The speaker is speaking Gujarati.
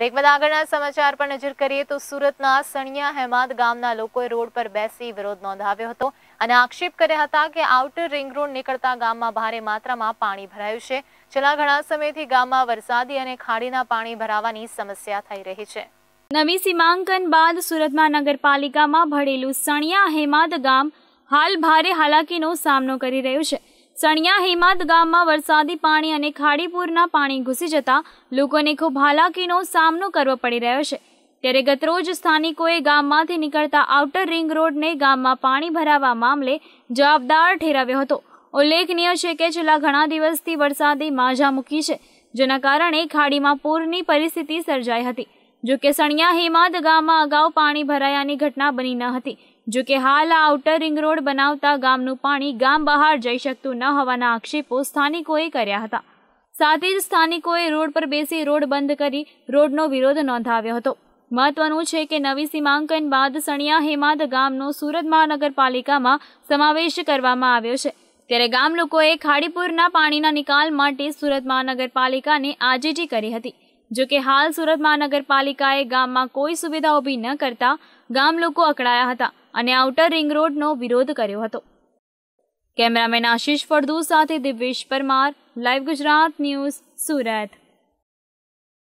બ્રેક આગળના સમાચાર પર નજર કરીએ તો સુરતના સણિયા હેમાદ ગામના લોકોએ રોડ પર બેસી વિરોધ નોંધાવ્યો હતો અને આક્ષેપ કર્યા હતા કે આઉટર રિંગ રોડ નીકળતા ગામમાં ભારે માત્રામાં પાણી ભરાયું છે છેલ્લા ઘણા સમયથી ગામમાં વરસાદી અને ખાડીના પાણી ભરાવાની સમસ્યા થઈ રહી છે નવી સીમાંકન બાદ સુરતમાં નગરપાલિકામાં ભળેલું સણિયા હેમાદ ગામ હાલ ભારે હાલાકીનો સામનો કરી રહ્યું છે સણિયા હેમાદ ગામમાં વરસાદી પાણી અને ખાડીપુરના પાણી ઘૂસી જતા લોકોને ખૂબ હાલાકીનો સામનો કરવો પડી રહ્યો છે ત્યારે ગતરોજ સ્થાનિકોએ ગામમાંથી નીકળતા આઉટર રિંગ રોડને ગામમાં પાણી ભરાવા મામલે જવાબદાર ઠેરાવ્યો હતો ઉલ્લેખનીય છે કે છેલ્લા ઘણા દિવસથી વરસાદી માજા મૂકી છે જેના કારણે ખાડીમાં પૂરની પરિસ્થિતિ સર્જાઈ હતી જો કે સણિયા હેમાદ ગામમાં અગાઉ પાણી ભરાયાની ઘટના બની ન હતી જો કે હાલ આ આઉટર રિંગ રોડ બનાવતા ગામનું પાણી ગામ બહાર જઈ શકતું ન હોવાના આક્ષેપો સ્થાનિકોએ કર્યા હતા સાથે જ સ્થાનિકોએ રોડ પર બેસી રોડ બંધ કરી રોડનો વિરોધ નોંધાવ્યો હતો મહત્વનું છે કે નવી સીમાંકન બાદ સણિયા હેમાદ ગામનો સુરત મહાનગરપાલિકામાં સમાવેશ કરવામાં આવ્યો છે ત્યારે ગામ લોકોએ ખાડીપુરના પાણીના નિકાલ માટે સુરત મહાનગરપાલિકાને આજીજી કરી હતી જો કે હાલ સુરત મહાનગરપાલિકાએ ગામમાં કોઈ સુવિધા ઊભી ન કરતા ગામ લોકો અકળાયા હતા અને આઉટર રિંગ રોડનો વિરોધ કર્યો હતો કેમેરામેન આશીષ ફળદુ સાથે દિવ્યેશ પરમાર લાઈવ ગુજરાત ન્યૂઝ સુરત